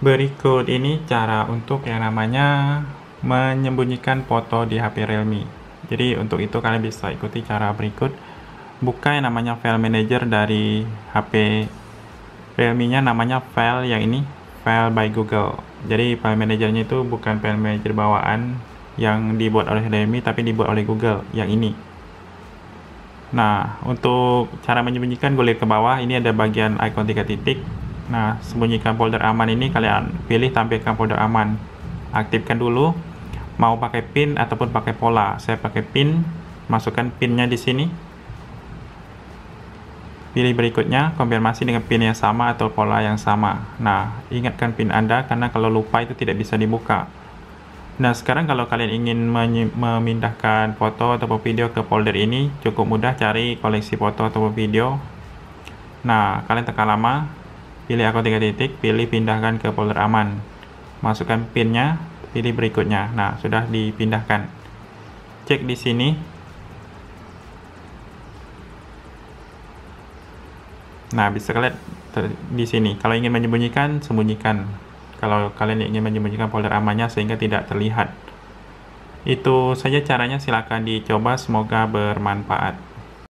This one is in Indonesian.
Berikut ini cara untuk yang namanya menyembunyikan foto di HP Realme. Jadi untuk itu kalian bisa ikuti cara berikut. Buka yang namanya file manager dari HP Realme-nya namanya file yang ini, file by Google. Jadi file manajernya itu bukan file manager bawaan yang dibuat oleh Realme tapi dibuat oleh Google yang ini. Nah, untuk cara menyembunyikan gue ke bawah, ini ada bagian icon tiga titik Nah, sembunyikan folder aman ini kalian pilih tampilkan folder aman. Aktifkan dulu mau pakai pin ataupun pakai pola. Saya pakai pin, masukkan pinnya di sini. Pilih berikutnya, konfirmasi dengan pin yang sama atau pola yang sama. Nah, ingatkan pin Anda karena kalau lupa itu tidak bisa dibuka. Nah, sekarang kalau kalian ingin memindahkan foto atau video ke folder ini, cukup mudah cari koleksi foto atau video. Nah, kalian tekan lama, pilih akun tiga titik, pilih pindahkan ke folder aman. Masukkan pinnya, pilih berikutnya. Nah, sudah dipindahkan. Cek di sini. Nah, bisa kalian di sini. Kalau ingin menyembunyikan, sembunyikan. Kalau kalian ingin menyembunyikan folder amannya sehingga tidak terlihat. Itu saja caranya, silakan dicoba. Semoga bermanfaat.